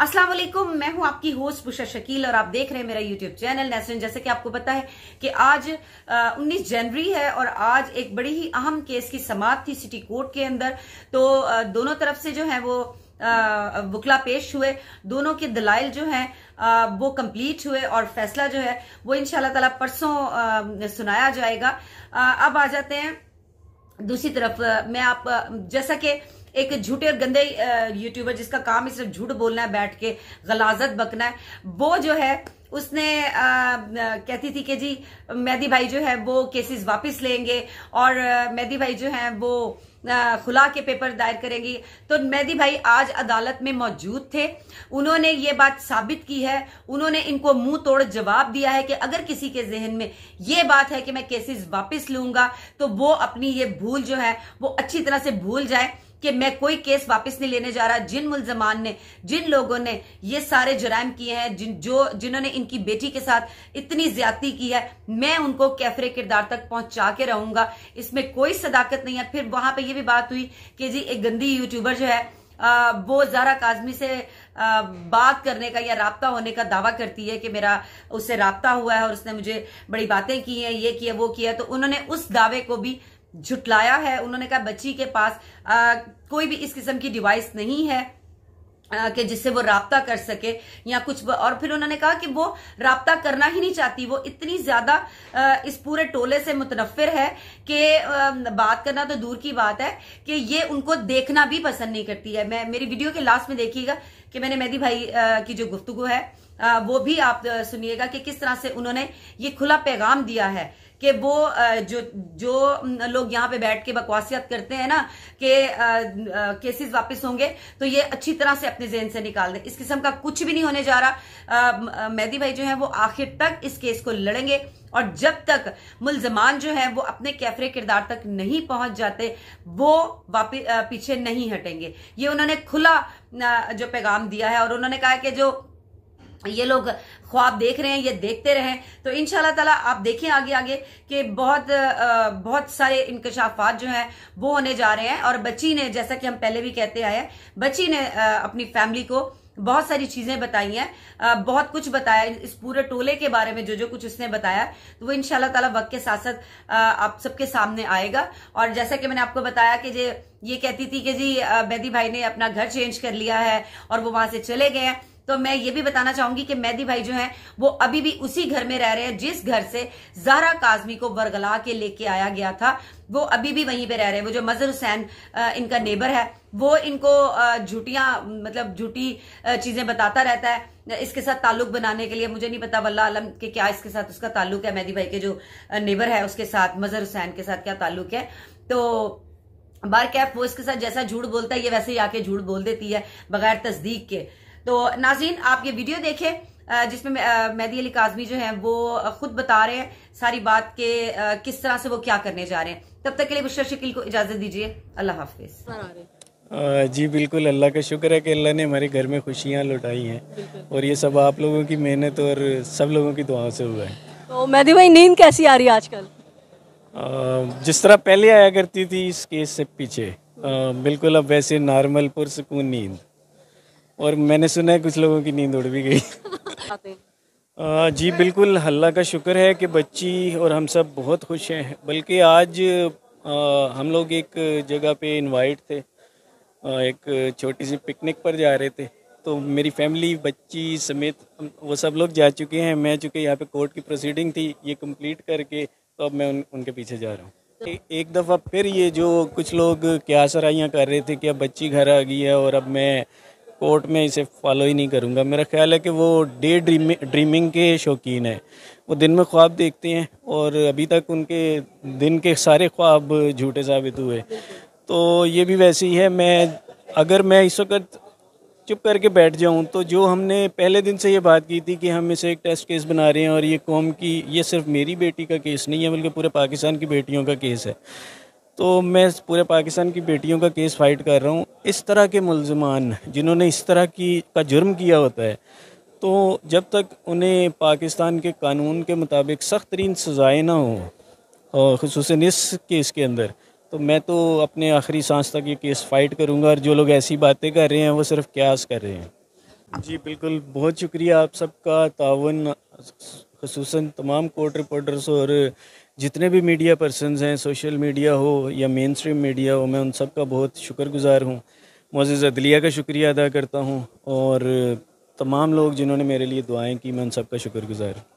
अस्सलाम वालेकुम मैं हूं आपकी होस्ट पुषा शकील और आप देख रहे हैं मेरा यूट्यूब चैनल नेसन जैसे कि आपको पता है कि आज आ, 19 जनवरी है और आज एक बड़ी ही अहम केस की समाप्त थी सिटी कोर्ट के अंदर तो आ, दोनों तरफ से जो है वो वकला पेश हुए दोनों के दलाइल जो आ, वो कंप्लीट हुए और फैसला जो है वो इनशाला तला परसों सुनाया जाएगा आ, अब आ जाते हैं दूसरी तरफ मैं आप जैसा कि एक झूठे और गंदे यूट्यूबर जिसका काम ही सिर्फ झूठ बोलना है बैठ के गलाजत बकना है वो जो है उसने आ, कहती थी कि जी मेहदी भाई जो है वो केसेस वापस लेंगे और मेहदी भाई जो है वो खुला के पेपर दायर करेंगी तो मेहदी भाई आज अदालत में मौजूद थे उन्होंने ये बात साबित की है उन्होंने इनको मुंह तोड़ जवाब दिया है कि अगर किसी के जहन में ये बात है कि मैं केसेस वापस लूंगा तो वो अपनी ये भूल जो है वो अच्छी तरह से भूल जाए कि मैं कोई केस वापस नहीं लेने जा रहा जिन मुलजमान ने जिन लोगों ने ये सारे जराइम किए हैं जिन जो जिन्होंने इनकी बेटी के साथ इतनी ज्यादती की है मैं उनको कैफरे किरदार तक पहुंचा के रहूंगा इसमें कोई सदाकत नहीं है फिर वहां पे ये भी बात हुई कि जी एक गंदी यूट्यूबर जो है आ, वो जारा काजमी से आ, बात करने का या रबता होने का दावा करती है कि मेरा उससे रबता हुआ है और उसने मुझे बड़ी बातें की है ये किया वो किया तो उन्होंने उस दावे को भी झुटलाया है उन्होंने कहा बच्ची के पास आ, कोई भी इस किस्म की डिवाइस नहीं है कि जिससे वो रबता कर सके या कुछ और फिर उन्होंने कहा कि वो रबता करना ही नहीं चाहती वो इतनी ज्यादा इस पूरे टोले से मुतनफिर है कि बात करना तो दूर की बात है कि ये उनको देखना भी पसंद नहीं करती है मैं मेरी वीडियो के लास्ट में देखिएगा कि मैंने मेहदी भाई की जो गुफ्तगु है वो भी आप सुनिएगा कि किस तरह से उन्होंने ये खुला पैगाम दिया है कि वो जो जो लोग यहाँ पे बैठ के बकवासियात करते हैं ना कि केसेस वापस होंगे तो ये अच्छी तरह से अपने जेन से निकाल दें इस किस्म का कुछ भी नहीं होने जा रहा मेहदी भाई जो है वो आखिर तक इस केस को लड़ेंगे और जब तक मुलजमान जो है वो अपने कैफरे किरदार तक नहीं पहुंच जाते वो वापिस पीछे नहीं हटेंगे ये उन्होंने खुला जो पैगाम दिया है और उन्होंने कहा कि जो ये लोग ख्वाब देख रहे हैं ये देखते रहे तो इन तला आप देखें आगे आगे कि बहुत बहुत सारे इंकशाफात जो हैं वो होने जा रहे हैं और बच्ची ने जैसा कि हम पहले भी कहते आए हैं बच्ची ने अपनी फैमिली को बहुत सारी चीजें बताई हैं बहुत कुछ बताया इस पूरे टोले के बारे में जो जो कुछ उसने बताया तो वो इनशाला तला वक्त के साथ साथ आप सबके सामने आएगा और जैसा कि मैंने आपको बताया कि ये ये कहती थी कि जी बेदी भाई ने अपना घर चेंज कर लिया है और वो वहां से चले गए हैं तो मैं ये भी बताना चाहूंगी कि मेहदी भाई जो है वो अभी भी उसी घर में रह रहे हैं जिस घर से जहरा काजमी को बरगला के लेके आया गया था वो अभी भी वहीं पे रह रहे हैं वो जो मजर हुसैन इनका नेबर है वो इनको झूठियां मतलब झूठी चीजें बताता रहता है इसके साथ ताल्लुक बनाने के लिए मुझे नहीं पता वल्ला आलम के क्या इसके साथ उसका ताल्लुक है मेहदी भाई के जो नेबर है उसके साथ मजर हुसैन के साथ क्या ताल्लुक है तो बार कैफ वो इसके साथ जैसा झूठ बोलता है ये वैसे ही आके झूठ बोल देती है बगैर तस्दीक के तो नाजीन आप ये वीडियो देखें जिसमें मेहदी अली काजमी जो है वो खुद बता रहे हैं सारी बात के किस तरह से वो क्या करने जा रहे हैं तब तक के लिए बुशर शकील को इजाज़त दीजिए अल्लाह हाफिज जी बिल्कुल अल्लाह का शुक्र है कि अल्लाह ने हमारे घर में खुशियाँ लुटाई हैं और ये सब आप लोगों की मेहनत और सब लोगों की दुआओं से हुआ है तो मेहदी भाई नींद कैसी आ रही है आजकल जिस तरह पहले आया करती थी इस केस से पीछे बिल्कुल अब वैसे नॉर्मल पुरसकून नींद और मैंने सुना है कुछ लोगों की नींद उड़ भी गई जी बिल्कुल हल्ला का शुक्र है कि बच्ची और हम सब बहुत खुश हैं बल्कि आज हम लोग एक जगह पे इनवाइट थे एक छोटी सी पिकनिक पर जा रहे थे तो मेरी फैमिली बच्ची समेत वो सब लोग जा चुके हैं मैं चूँकि यहाँ पे कोर्ट की प्रोसीडिंग थी ये कंप्लीट करके तो अब मैं उन, उनके पीछे जा रहा हूँ एक दफ़ा फिर ये जो कुछ लोग क्या सराइयाँ कर रहे थे कि अब बच्ची घर आ गई है और अब मैं कोर्ट में इसे फॉलो ही नहीं करूँगा मेरा ख्याल है कि वो डे ड्रीमिंग ड्रीमिंग के शौकीन है वो दिन में ख्वाब देखते हैं और अभी तक उनके दिन के सारे ख्वाब झूठे साबित हुए तो ये भी वैसे ही है मैं अगर मैं इस वक्त चुप करके बैठ जाऊं तो जो हमने पहले दिन से ये बात की थी कि हम इसे एक टेस्ट केस बना रहे हैं और ये कौम की ये सिर्फ मेरी बेटी का केस नहीं है बल्कि पूरे पाकिस्तान की बेटियों का केस है तो मैं पूरे पाकिस्तान की बेटियों का केस फाइट कर रहा हूँ इस तरह के मुलजमान जिन्होंने इस तरह की का जुर्म किया होता है तो जब तक उन्हें पाकिस्तान के कानून के मुताबिक सख्त तरीन सज़ाएँ ना हों और खसूस इस केस के अंदर तो मैं तो अपने आखिरी सांस तक ये केस फाइट करूँगा और जो लोग ऐसी बातें कर रहे हैं वो सिर्फ क्यास कर रहे हैं जी बिल्कुल बहुत शुक्रिया आप सबका ताउन खूस तमाम कोर्ट रिपोर्टर्स और जितने भी मीडिया पर्सनस हैं सोशल मीडिया हो या मेन स्ट्रीम मीडिया हो मैं उन सब का बहुत शुक्रगुजार हूँ मोज़ अदलिया का शुक्रिया अदा करता हूँ और तमाम लोग जिन्होंने मेरे लिए दुआएं की मैं उन सब का शुक्रगुजार हूँ